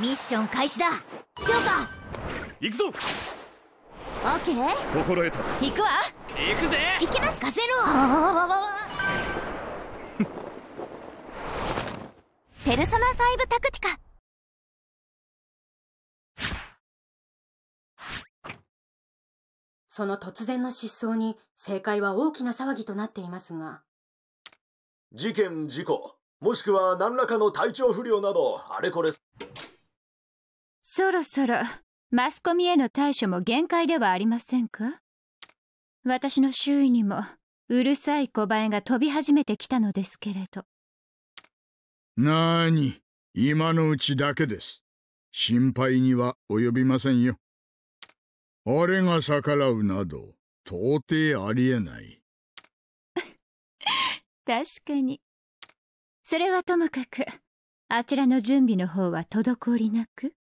ミッション開始だジョーカー行くぞオッケー心得た行くわ行くぜ行きますか風の ペルソナ5タクティカその突然の失踪に正解は大きな騒ぎとなっていますが事件事故もしくは何らかの体調不良などあれこれそろそろマスコミへの対処も限界ではありませんか私の周囲にもうるさい小林が飛び始めてきたのですけれどなーに今のうちだけです心配には及びませんよ俺が逆らうなど到底ありえない 確かにそれはともかくあちらの準備の方は滞りなく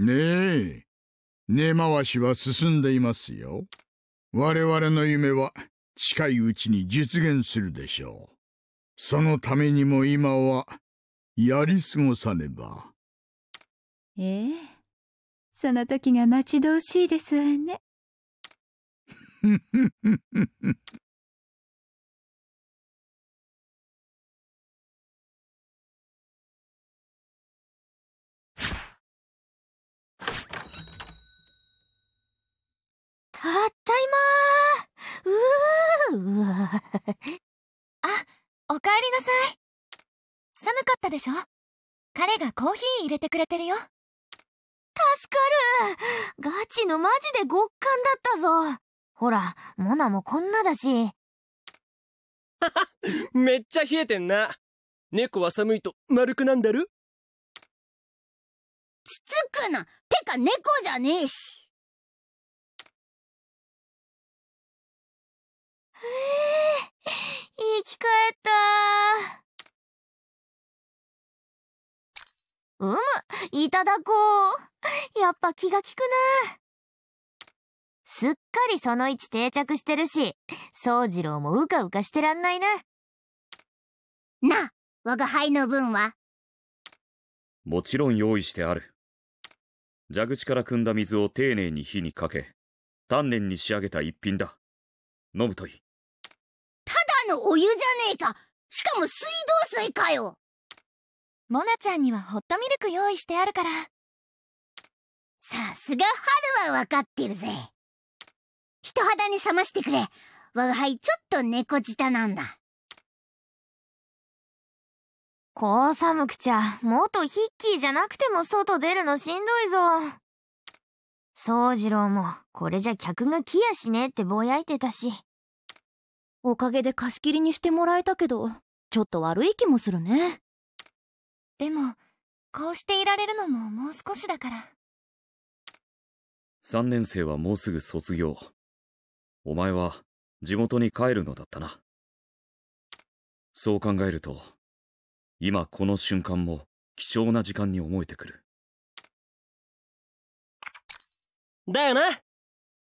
ねえ、根回しは進んでいますよ。我々の夢は近いうちに実現するでしょう。そのためにも今は、やり過ごさねば。ええ、その時が待ち遠しいですわね。たったいまーうーうわあ、おかえりなさい。寒かったでしょ彼がコーヒー入れてくれてるよ。助かるガチのマジで極寒だったぞほら、モナもこんなだし。めっちゃ冷えてんな。猫は寒いと丸くなんだるつつくなてか猫じゃねえし生き返ったうむいただこうやっぱ気が利くなすっかりその位置定着してるし宗次郎もうかうかしてらんないななあ我が輩の分はもちろん用意してある蛇口から汲んだ水を丁寧に火にかけ丹念に仕上げた一品だ飲むといいのお湯じゃねえかしかも水道水かよモナちゃんにはホットミルク用意してあるからさすが春は分かってるぜ人肌に冷ましてくれ我が輩ちょっと猫舌なんだこう寒くちゃもっとヒッキーじゃなくても外出るのしんどいぞ宗次郎もこれじゃ客が来やしねえってぼやいてたしおかげで貸し切りにしてもらえたけど、ちょっと悪い気もするね。でも、こうしていられるのももう少しだから。3年生はもうすぐ卒業。お前は地元に帰るのだったな。そう考えると、今この瞬間も貴重な時間に思えてくる。だよな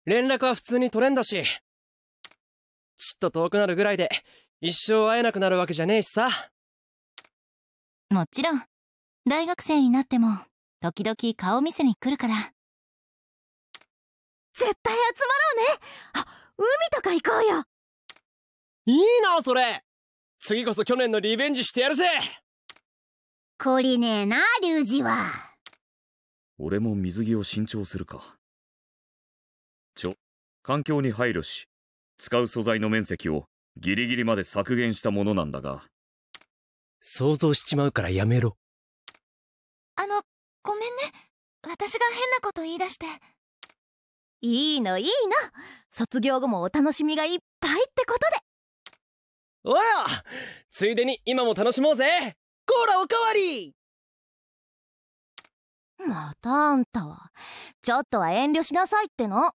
連絡は普通に取れんだし、ちっと遠くなるぐらいで、一生会えなくなるわけじゃねえしさ。もちろん、大学生になっても、時々顔見せに来るから。絶対集まろうねあ、海とか行こうよいいな、それ次こそ去年のリベンジしてやるぜ懲りねえな、龍二は。俺も水着を新調するか。ちょ、環境に配慮し、使う素材の面積をギリギリまで削減したものなんだが。想像しちまうからやめろ。あの、ごめんね。私が変なこと言い出して。いいのいいの。卒業後もお楽しみがいっぱいってことで。おやついでに今も楽しもうぜコーラおかわりまたあんたは。ちょっとは遠慮しなさいっての。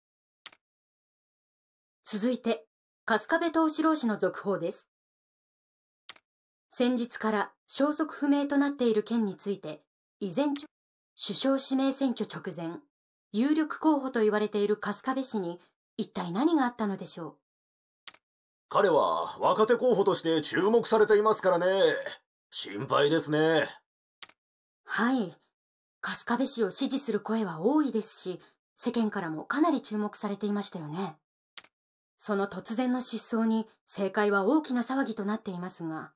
続いて、春日部藤四郎氏の続報です。先日から消息不明となっている件について、依然、首相指名選挙直前、有力候補と言われている春日部氏に一体何があったのでしょう彼は若手候補として注目されていますからね。心配ですね。はい。春日部氏を支持する声は多いですし、世間からもかなり注目されていましたよね。その突然の失踪に政界は大きな騒ぎとなっていますが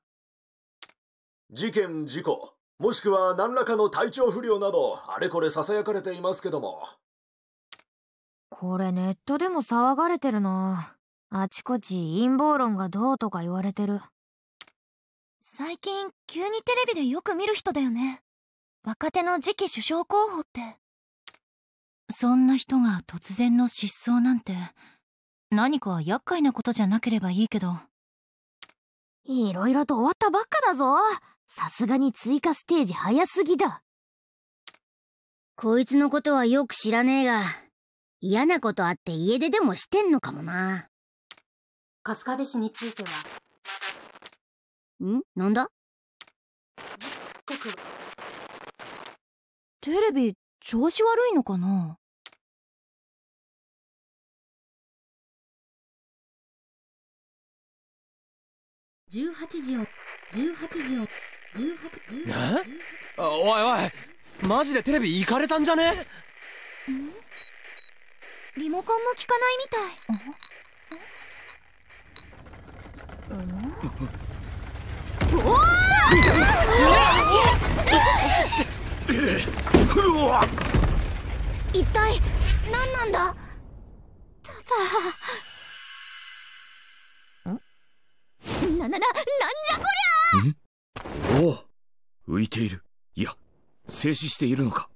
事件事故もしくは何らかの体調不良などあれこれささやかれていますけどもこれネットでも騒がれてるなあちこち陰謀論がどうとか言われてる最近急にテレビでよく見る人だよね若手の次期首相候補ってそんな人が突然の失踪なんて何か厄介なことじゃなければいいけどいろいろと終わったばっかだぞさすがに追加ステージ早すぎだこいつのことはよく知らねえが嫌なことあって家出でもしてんのかもな春日部氏についてはん何だ時刻テレビ調子悪いのかな18時を18時を18時なおいおいマジでテレビ行かれたんじゃねリモコンも効かないみたい、うん、一体何なんだパパななななんじゃこりゃおお浮いているいや静止しているのか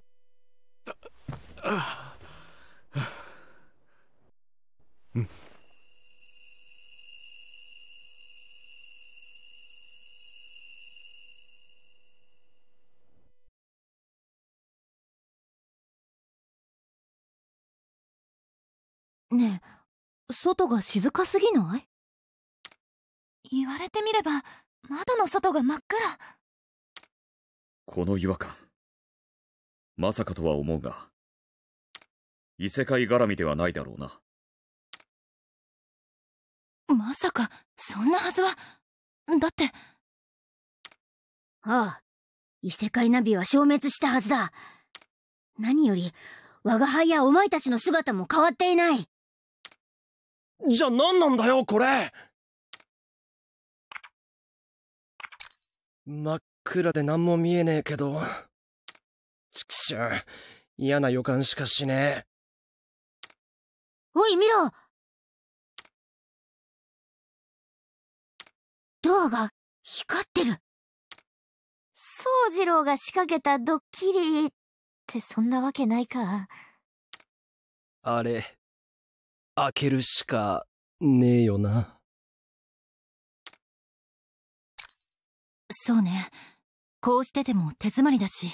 ねえ外が静かすぎない言われてみれば窓の外が真っ暗この違和感まさかとは思うが異世界絡みではないだろうなまさかそんなはずはだってああ異世界ナビは消滅したはずだ何より我が輩やお前たちの姿も変わっていないじゃあ何なんだよこれ真っ暗で何も見えねえけど。ちくしょう、嫌な予感しかしねえ。おい、見ろドアが光ってる。宗次郎が仕掛けたドッキリってそんなわけないか。あれ、開けるしかねえよな。そうねこうしてても手詰まりだし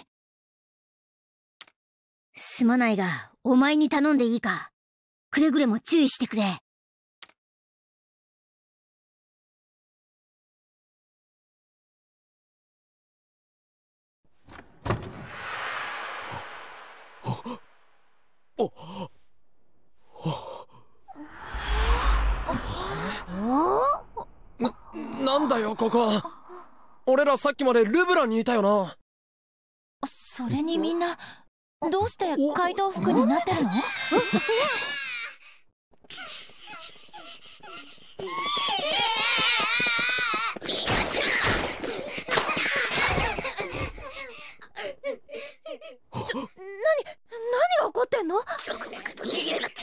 すまないがお前に頼んでいいかくれぐれも注意してくれおおななんだよここ俺らさっきまでルブランにいたよなそれにみんなどうして怪盗服になってるのな何が起こってんのと逃げやがって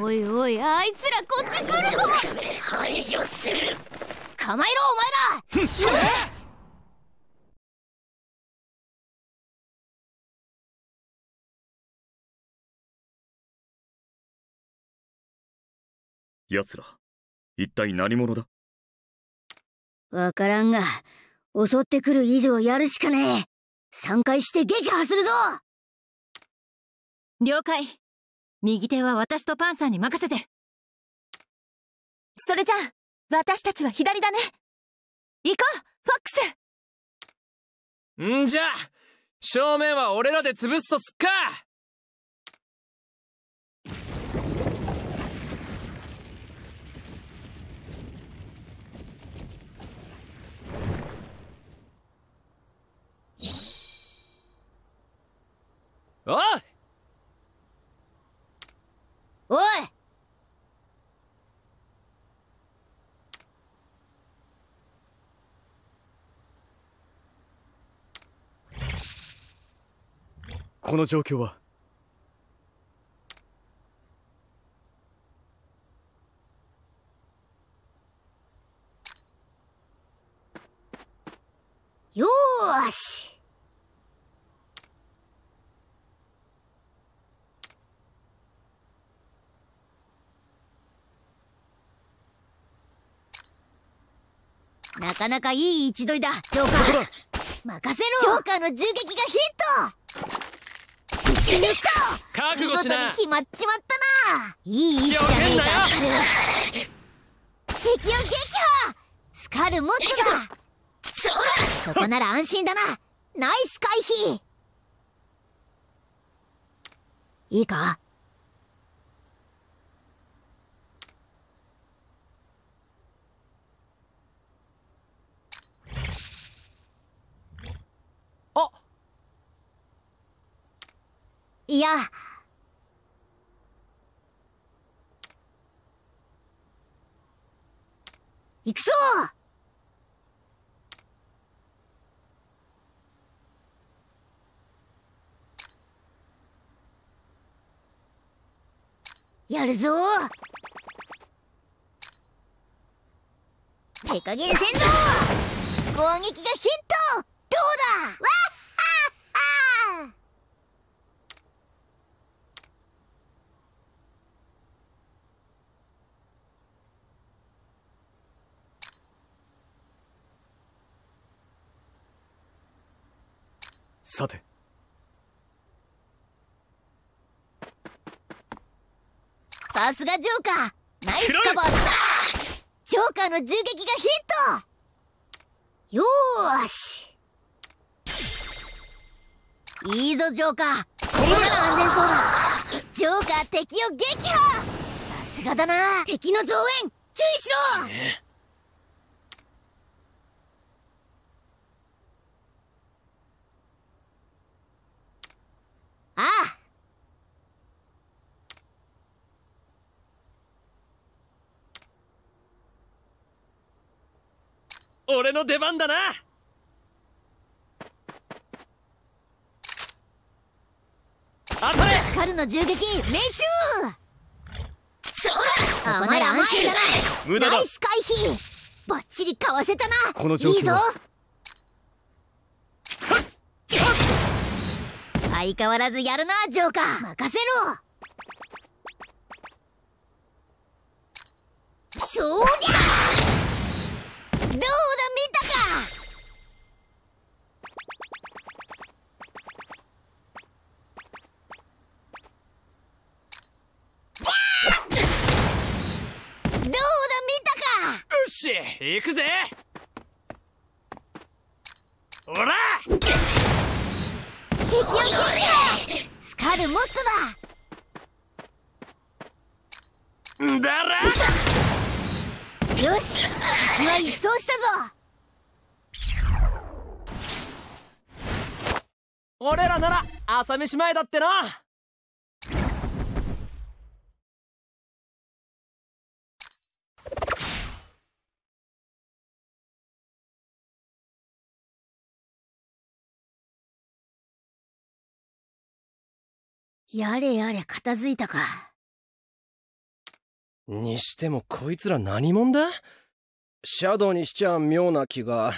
おいおいあいつらこっち来るぞ排除する構えろお前ら奴ら一体何者だわからんが襲ってくる以上やるしかねえ散開して撃破するぞ了解右手は私とパンサーに任せてそれじゃあ私たちは左だね行こうフォックスんじゃ正面は俺らで潰すとすっかおいおいこの状況はよしなかなかいい位置取りだジョーカー任せろジョーカーの銃撃がヒット死ぬか覚悟しな見事に決まっちまったないい位置じゃねえかスカル敵を撃破スカルもっとだそこなら安心だなナイス回避いいかいや行くぞやるぞ手加減せんぞ攻撃がヒットどうだわっさてさすがジョーカーナイスカバージョーカーの銃撃がヒットよーしいいぞジョーカーこれなら安全そうだジョーカー敵を撃破さすがだな敵の増援注意しろああ俺の出番だなあたれスカルの銃撃命中そらお前ら安心だな無駄だナイス回避バッチリかわせたなこの状況いいぞ相変わらずやるなジョーカー任せろそりゃどうだ見たかどうだ見たかよし行くぜし敵は一掃したぞ俺らなら朝飯前だってなやれやれ片付いたか。にしてもこいつら何者だシャドウにしちゃ妙な気が。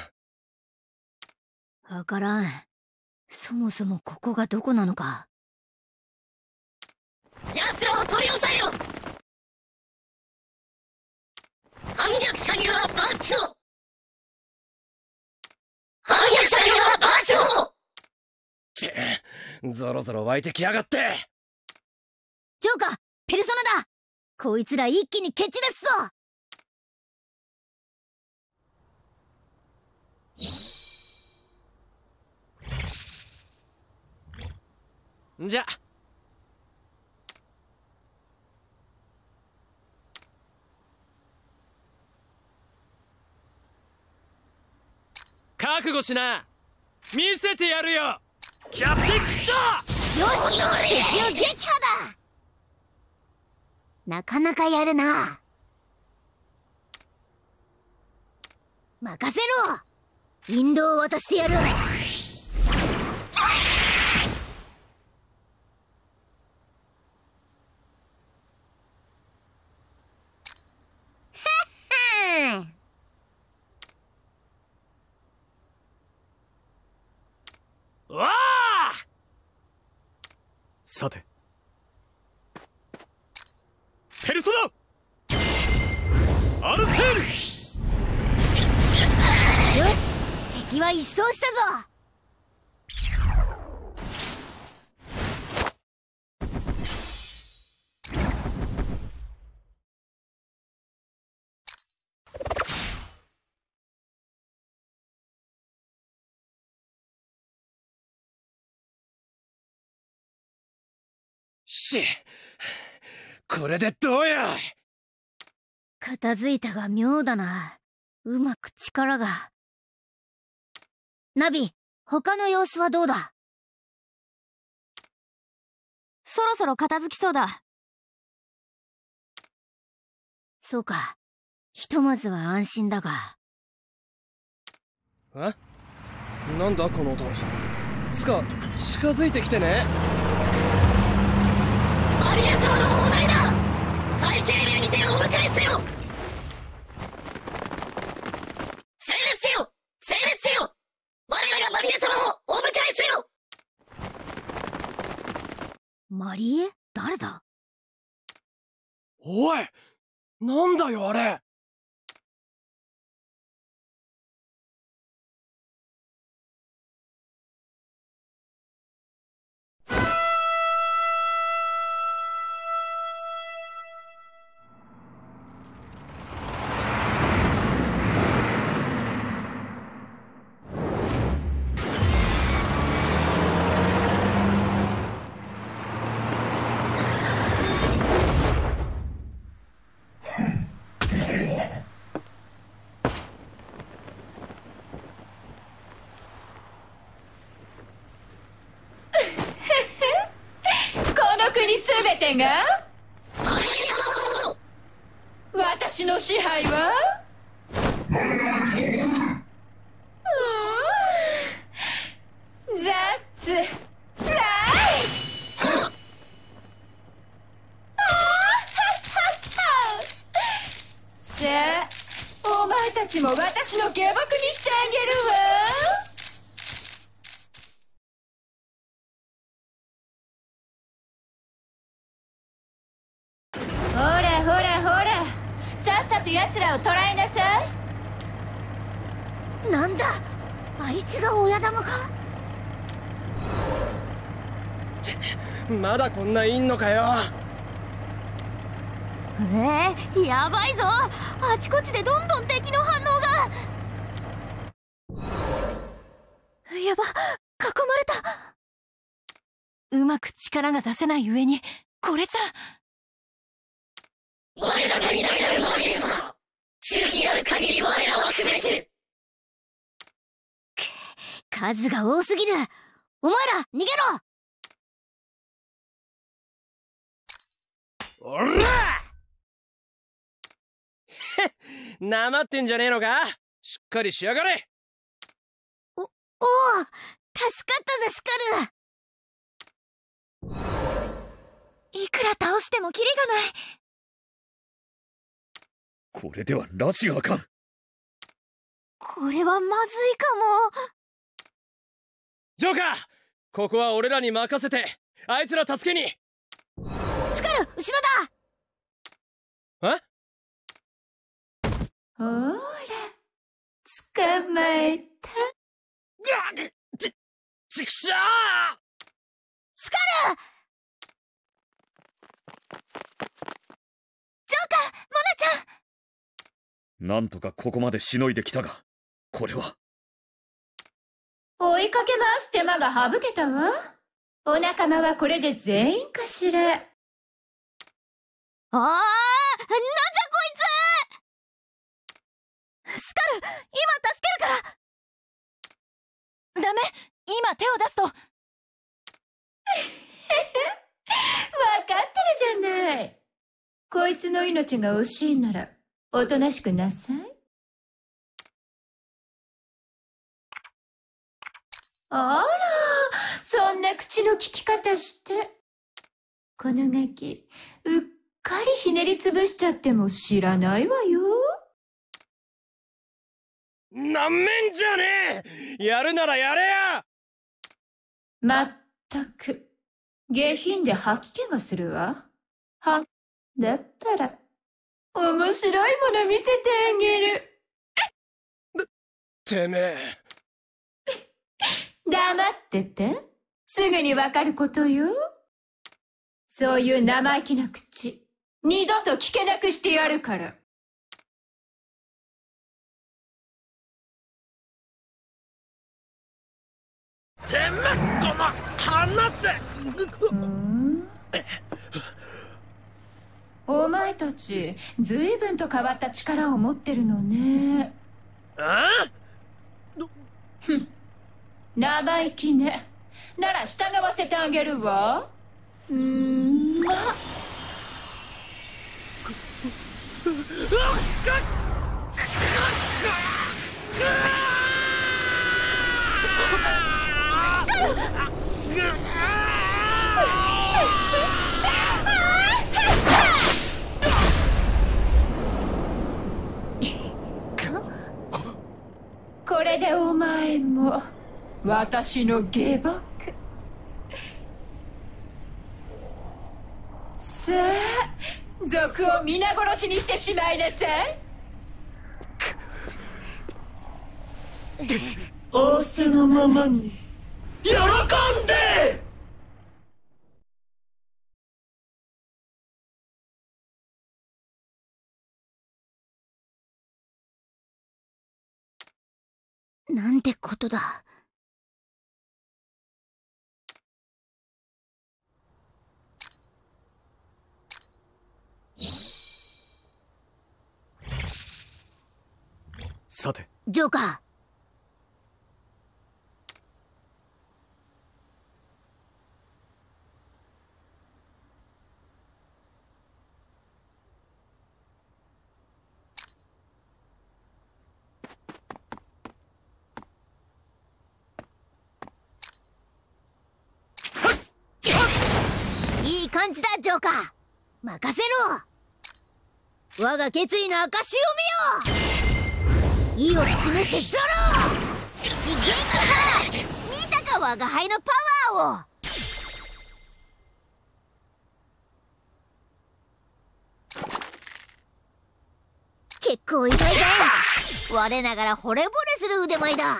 わからん。そもそもここがどこなのか。奴らを取り押さえよ反逆者には罰を反逆者には罰をち、ぞろぞろ湧いてきやがってジョーカーこいつら一気に蹴散らすぞじゃ覚悟しな見せてやるよキャプテンクッドよし敵を撃破だなかなかやるな。任せろ引導を渡してやるさてペルソナアルセルよし敵は一掃したぞしこれでどうや片付いたが妙だなうまく力がナビ他の様子はどうだそろそろ片付きそうだそうかひとまずは安心だがえなんだこの音つか近づいてきてねアリア様の大台だ最軽流にてお迎えせよ整列せよ整列せよ我らがマリエ様をお迎えせよマリエ誰だおいなんだよあれてが私の支配はちこちでどんどん敵の反応がやば囲まれたうまく力が出せない上にこれじゃ我らが偉大なるマギリスは忠義ある限り我らは不滅数が多すぎるお前ら逃げろおら なまってんじゃねえのかしっかりしやがれお、お助かったぜ、スカルいくら倒してもキリがないこれではラジがあかんこれはまずいかもジョーカーここは俺らに任せてあいつら助けにスカル後ろだえほーら、捕まえた。がっち、ちくしょうスカルジョーカー、モナちゃんなんとかここまでしのいできたが、これは。追いかけ回す手間が省けたわ。お仲間はこれで全員かしら。ああ、なんじゃスカル今助けるからダメ今手を出すと分かってるじゃないこいつの命が惜しいならおとなしくなさいあらそんな口の利き方してこのガキうっかりひねりつぶしちゃっても知らないわよなめんじゃねえやるならやれやまったく、下品で吐き気がするわ。は、だったら、面白いもの見せてあげる。てめえ。黙ってて。すぐにわかることよ。そういう生意気な口、二度と聞けなくしてやるから。てめこの話せお前たち随分と変わった力を持ってるのねああふん生意気ねなら従わせてあげるわうんまっうっこれでお前も私の下僕さあ賊を皆殺しにしてしまいなさい仰せのままに。喜んでなんてことだ。さてジョーカーいい感じだジョーカー任せろ我が決意の証を見よう意を示せゾロ元気か見たか我が輩のパワーを結構痛いぜ我ながら惚れ惚れする腕前だ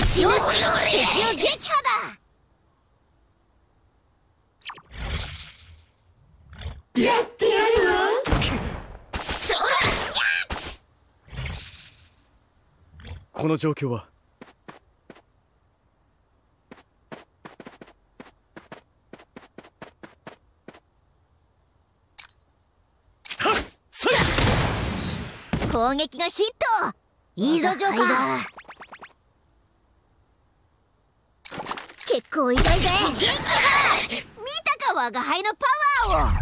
一押し敵を撃破だやってやるわそらこの状況は攻撃がヒットいいぞジョーカー結構痛いぜ元気か見たか我が輩のパワーを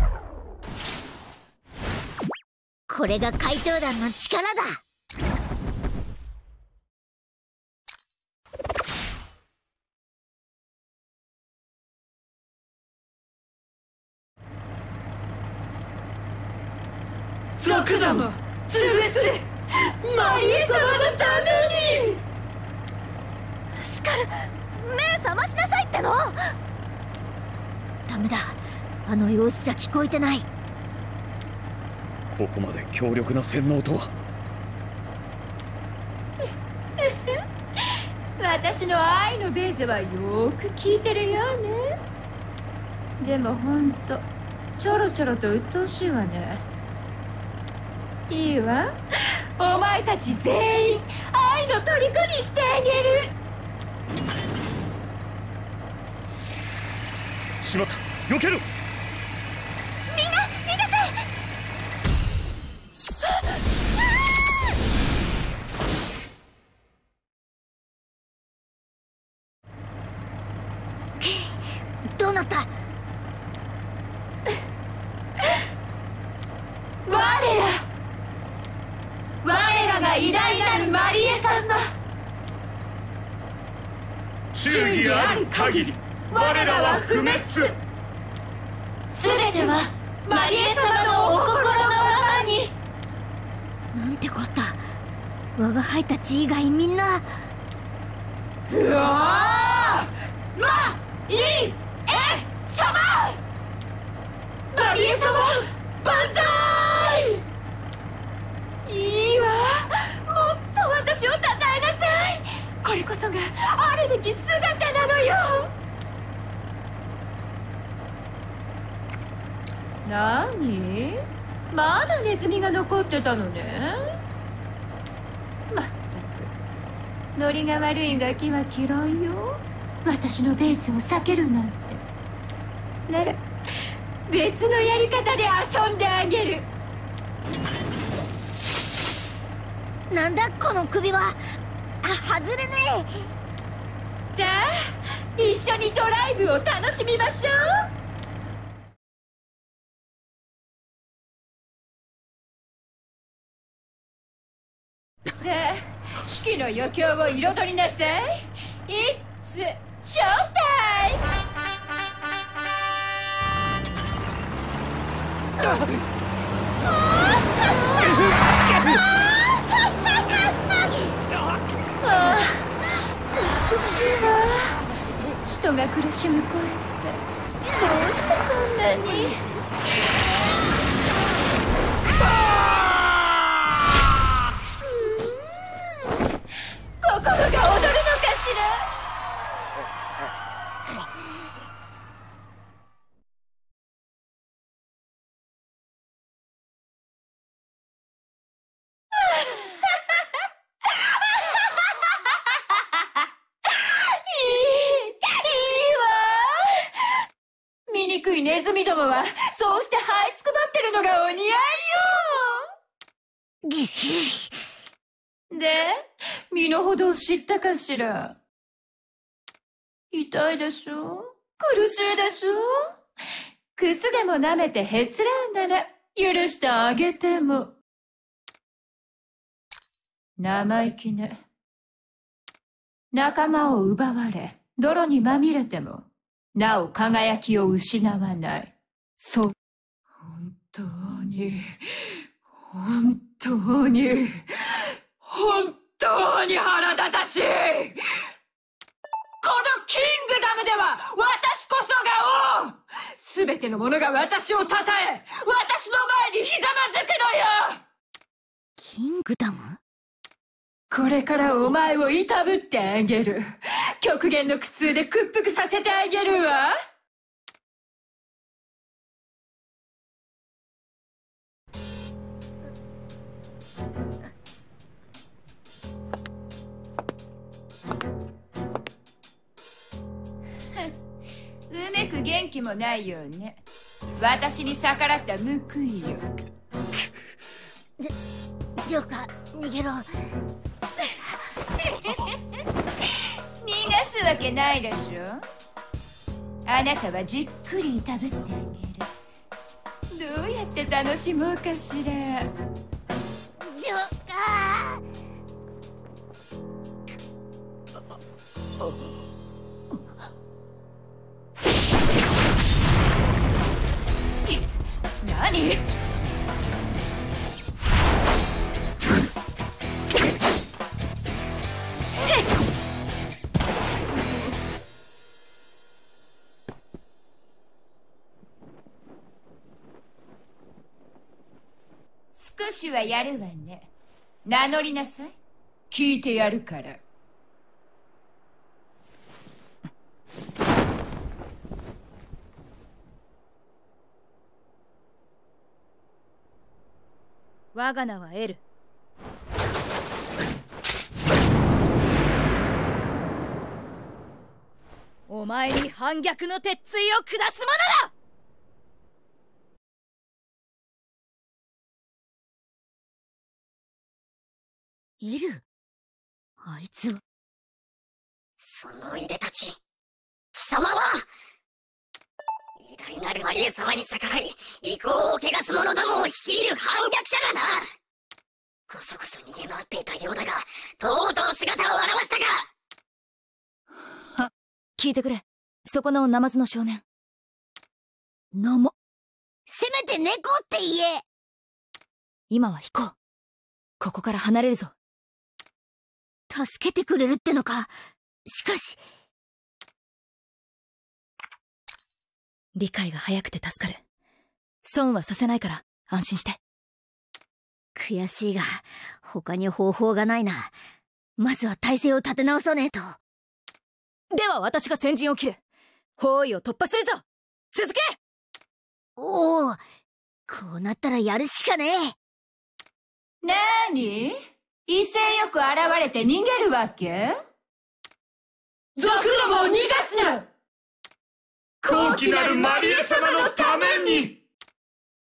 これが怪盗団の力だ潰すマリ様のためにスカル目覚ましなさいってのダメだあの様子じゃ聞こえてないここまで強力な洗脳とは 私の愛のベーゼはよく聞いてるようねでもほんとちょろちょろと鬱陶しいわねいいわお前たち全員愛の虜にしてあげるしまった避けるが偉大なるマリエ様忠義ある限り我らは不滅全てはマリエ様のお心のままになんてこった我が輩たち以外みんなうわーまいえ様マリエ様万歳私を称えなさいこれこそがあるべき姿なのよ何まだネズミが残ってたのねまったくノリが悪いガキは嫌いよ私のベースを避けるなんてなら別のやり方で遊んであげるなんだこの首はあ外れねえさあ一緒にドライブを楽しみましょうさあ式の余興を彩りなさいータイムあっいな人が苦しむ声ってどうしてこんなにを知ったかしら痛いでしょ苦しいでしょ靴でも舐めてへつらうなら許してあげても。生意気ね。仲間を奪われ、泥にまみれても、なお輝きを失わない。そう。本当に、本当に、本当にどうに腹立たしいこのキングダムでは私こそが王全ての者が私を称え私の前にひざまずくのよキングダムこれからお前をいたぶってあげる極限の苦痛で屈服させてあげるわく元気もないよね私に逆らった報いよジョーカー逃げろ逃がすわけないでしょあなたはじっくりいたぶってあげるどうやって楽しもうかしらジョーカーはやるわね名乗りなさい聞いてやるから我が名はエルお前に反逆の鉄槌を下すものだいるあいつはそのいでたち貴様は偉大なるマリエ様に逆らい意向を汚す者どもを率いる反逆者がなこそこそ逃げ回っていたようだがとうとう姿を現したかあ聞いてくれそこのナマズの少年ナマせめて猫って言え今は行こうここから離れるぞ助けてくれるってのか。しかし。理解が早くて助かる。損はさせないから安心して。悔しいが、他に方法がないな。まずは体勢を立て直さねえと。では私が先陣を切る。方位を突破するぞ続けおお、こうなったらやるしかねえ。なーに威勢よく現れて逃げるわけ族どもを逃がすな高貴なるマリエ様のために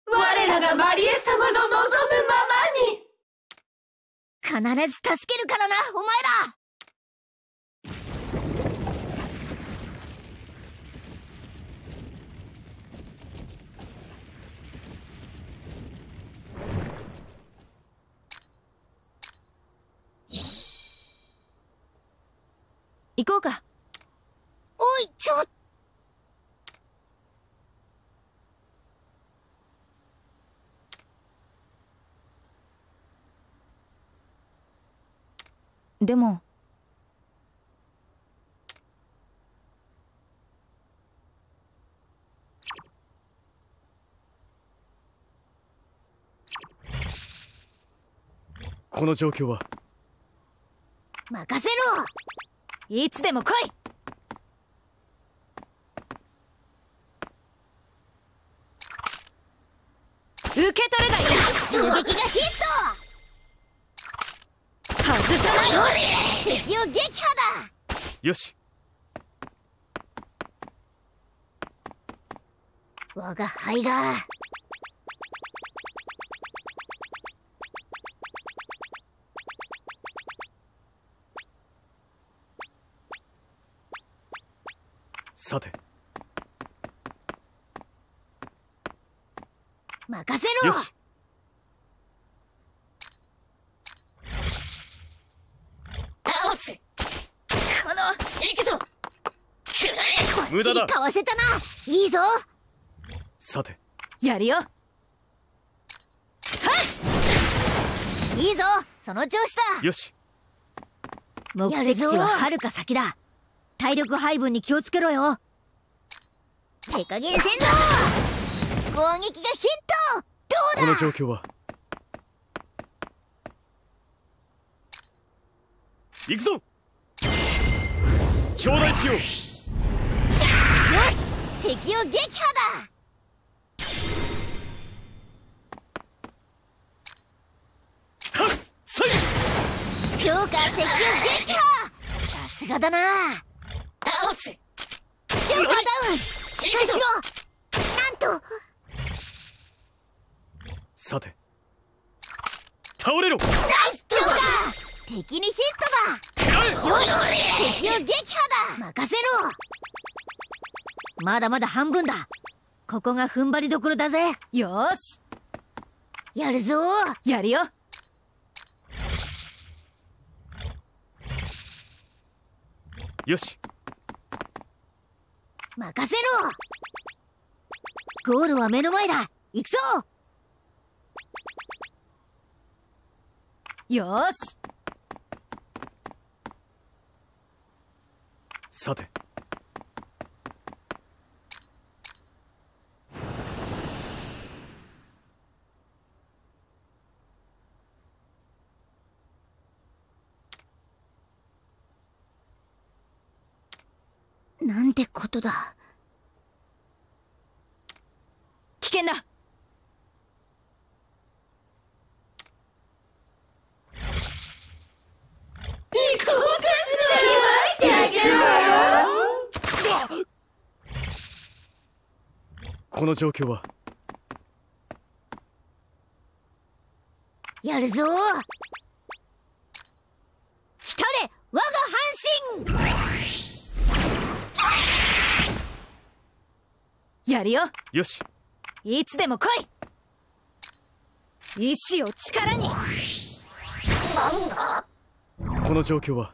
我らがマリエ様の望むままに必ず助けるからなお前ら行こうかおいちょっでもこの状況は任せろいつでも来い受け取れない衝撃がヒット外さないよしよし我が輩がさて任せろよしかわせたないいぞさてやるよはいいいぞその調子だよしはるか先だ体力配分に気をつけろよ手加減せんぞ攻撃がヒットどうだこの状況は行くぞ頂戴しようよし敵を撃破だジョーカー敵を撃破さすがだな倒すーカーダウンしっかりしろなんとさて倒れろナイスーカー敵にヒットだよし敵を撃破だ任せろまだまだ半分だここが踏ん張りどころだぜよしやるぞやるよよし任せろゴールは目の前だ行くぞよしさてなんてことだ危険だここの状況はやるぞ来たれ我が半身やるよよしいつでも来い意志を力に何だこの状況は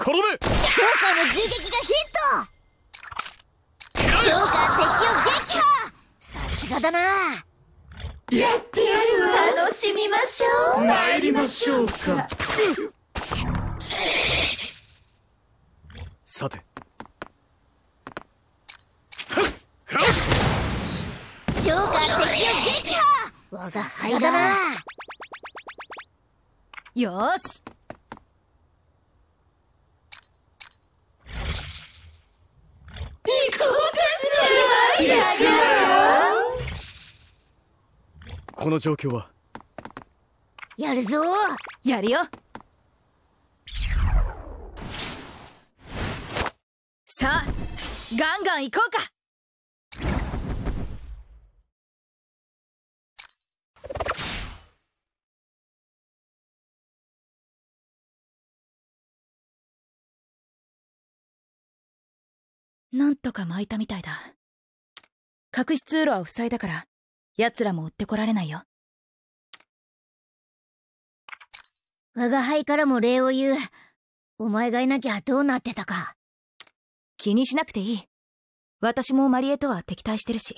転べジョーカーの銃撃がヒットジョーカー敵を撃破さすがだなやってやるわ楽しみましょう参りましょうかさてジョーカー敵を撃破我が輩だなよしこの状況はやるぞやるよさあガンガン行こうかなんとか巻いたみたいだ。隠し通路は塞いだから、奴らも追ってこられないよ。我が輩からも礼を言う。お前がいなきゃどうなってたか。気にしなくていい。私もマリエとは敵対してるし。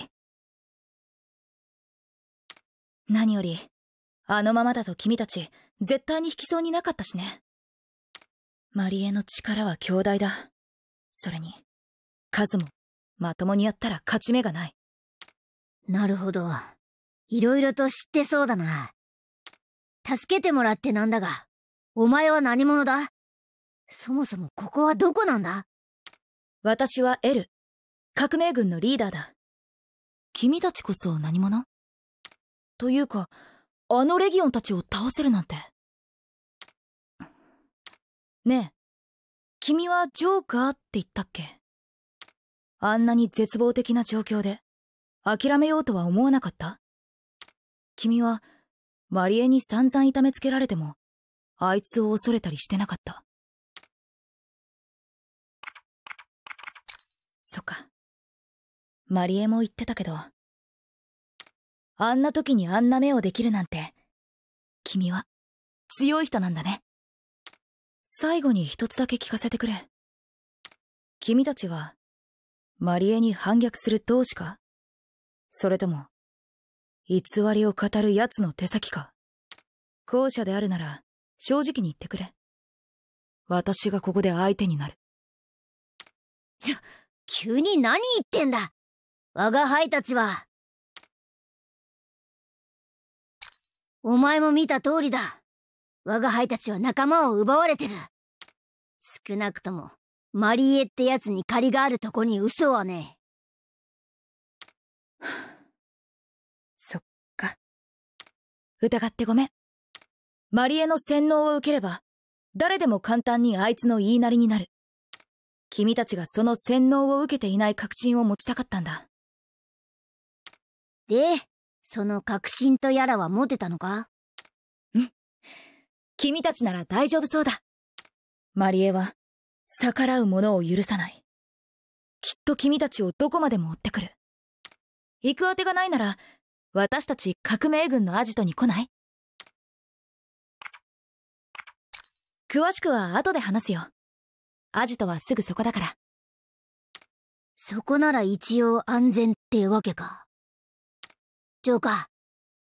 何より、あのままだと君たち、絶対に引きそうになかったしね。マリエの力は強大だ。それに、数もまともにやったら勝ち目がないなるほど色々と知ってそうだな助けてもらってなんだがお前は何者だそもそもここはどこなんだ私はエル革命軍のリーダーだ君たちこそ何者というかあのレギオンたちを倒せるなんてねえ君はジョーカーって言ったっけあんなに絶望的な状況で、諦めようとは思わなかった君は、マリエに散々痛めつけられても、あいつを恐れたりしてなかった。そっか。マリエも言ってたけど、あんな時にあんな目をできるなんて、君は強い人なんだね。最後に一つだけ聞かせてくれ。君たちはマリエに反逆する同志かそれとも、偽りを語る奴の手先か後者であるなら、正直に言ってくれ。私がここで相手になる。ちょ、急に何言ってんだ我が輩たちは。お前も見た通りだ。我が輩たちは仲間を奪われてる。少なくとも、マリエってやつに借りがあるとこに嘘はねえ。そっか。疑ってごめん。マリエの洗脳を受ければ、誰でも簡単にあいつの言いなりになる。君たちがその洗脳を受けていない確信を持ちたかったんだ。で、その確信とやらは持てたのかうん。君たちなら大丈夫そうだ。マリエは、逆らう者を許さない。きっと君たちをどこまでも追ってくる。行くあてがないなら、私たち革命軍のアジトに来ない詳しくは後で話すよ。アジトはすぐそこだから。そこなら一応安全ってわけか。ジョーカー、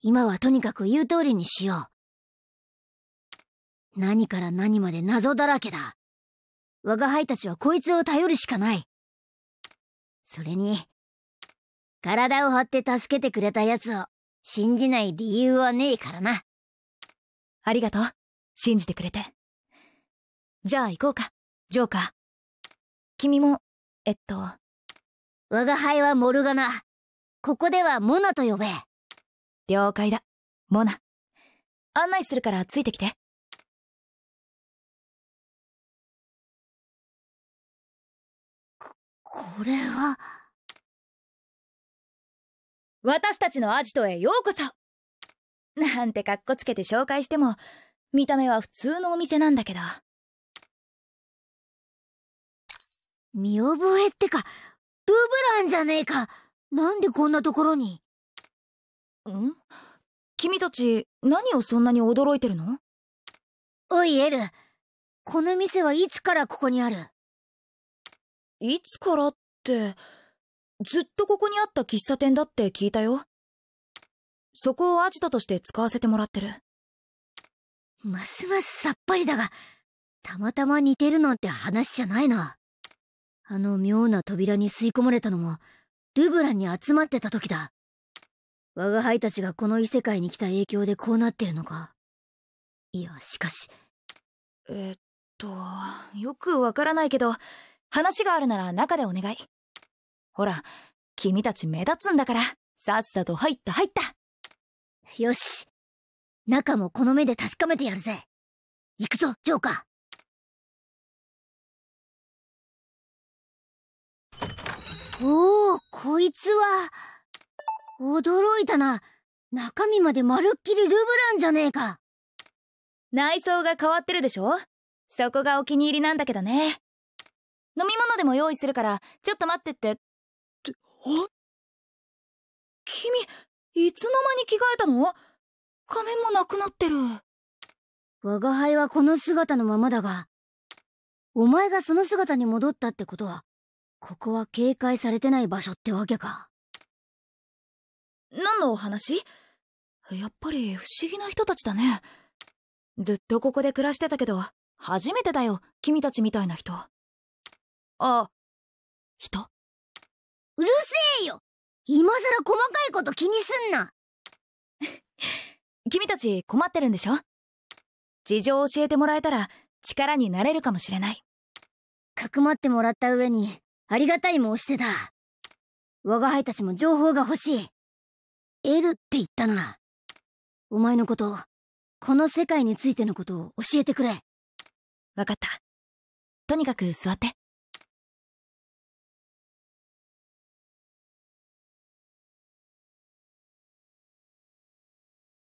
今はとにかく言う通りにしよう。何から何まで謎だらけだ。我が輩たちはこいつを頼るしかない。それに、体を張って助けてくれた奴を信じない理由はねえからな。ありがとう。信じてくれて。じゃあ行こうか、ジョーカー。君も、えっと。我が輩はモルガナ。ここではモナと呼べ。了解だ、モナ。案内するからついてきて。これは私たちのアジトへようこそなんてかっこつけて紹介しても見た目は普通のお店なんだけど見覚えってかルブランじゃねえかなんでこんなところにん君たち何をそんなに驚いてるのおいエルこの店はいつからここにあるいつからって、ずっとここにあった喫茶店だって聞いたよ。そこをアジトとして使わせてもらってる。ますますさっぱりだが、たまたま似てるなんて話じゃないな。あの妙な扉に吸い込まれたのも、ルブランに集まってた時だ。我が輩たちがこの異世界に来た影響でこうなってるのか。いや、しかし。えっと、よくわからないけど、話があるなら中でお願い。ほら、君たち目立つんだから、さっさと入った入った。よし。中もこの目で確かめてやるぜ。行くぞ、ジョーカー。おお、こいつは。驚いたな。中身までまるっきりルブランじゃねえか。内装が変わってるでしょそこがお気に入りなんだけどね。飲み物でも用意するから、ちょっと待ってって。って、あ君、いつの間に着替えたの仮面もなくなってる。我輩はこの姿のままだが、お前がその姿に戻ったってことは、ここは警戒されてない場所ってわけか。何のお話やっぱり不思議な人たちだね。ずっとここで暮らしてたけど、初めてだよ、君たちみたいな人。あ人うるせえよ今さら細かいこと気にすんな 君たち困ってるんでしょ事情を教えてもらえたら力になれるかもしれないかくまってもらった上にありがたいもしてだ我が輩たちも情報が欲しいエルって言ったなお前のことこの世界についてのことを教えてくれ分かったとにかく座って